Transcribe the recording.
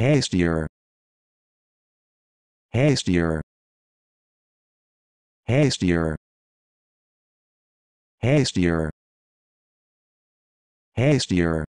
hastier hastier hastier hastier hastier